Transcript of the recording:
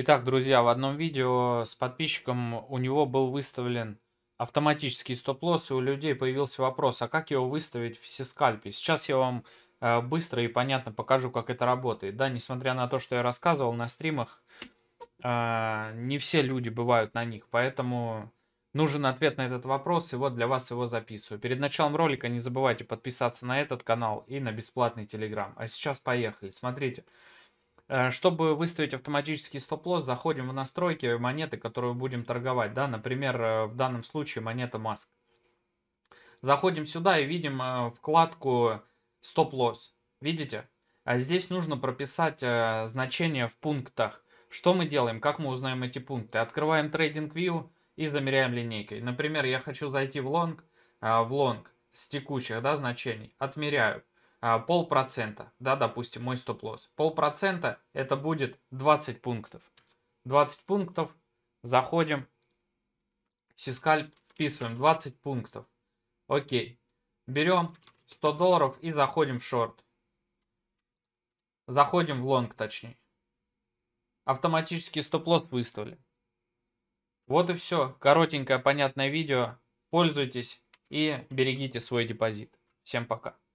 Итак, друзья, в одном видео с подписчиком у него был выставлен автоматический стоп-лосс, и у людей появился вопрос, а как его выставить в Сискальпе? Сейчас я вам э, быстро и понятно покажу, как это работает. Да, несмотря на то, что я рассказывал на стримах, а, не все люди бывают на них, поэтому нужен ответ на этот вопрос, и вот для вас его записываю. Перед началом ролика не забывайте подписаться на этот канал и на бесплатный телеграм. А сейчас поехали, смотрите. Смотрите. Э, чтобы выставить автоматический стоп-лосс, заходим в настройки монеты, которую будем торговать. Да? Например, э, в данном случае монета Маск. Заходим сюда и видим э, вкладку стоп-лосс. Видите? А здесь нужно прописать значение в пунктах. Что мы делаем? Как мы узнаем эти пункты? Открываем Trading View и замеряем линейкой. Например, я хочу зайти в лонг, в лонг с текущих да, значений. Отмеряю. А, полпроцента, да, допустим, мой стоп-лосс. Полпроцента это будет 20 пунктов. 20 пунктов, заходим, сискаль вписываем 20 пунктов. Окей, берем 100 долларов и заходим в шорт. Заходим в лонг, точнее. Автоматически стоп-лосс выставили. Вот и все. Коротенькое, понятное видео. Пользуйтесь и берегите свой депозит. Всем пока.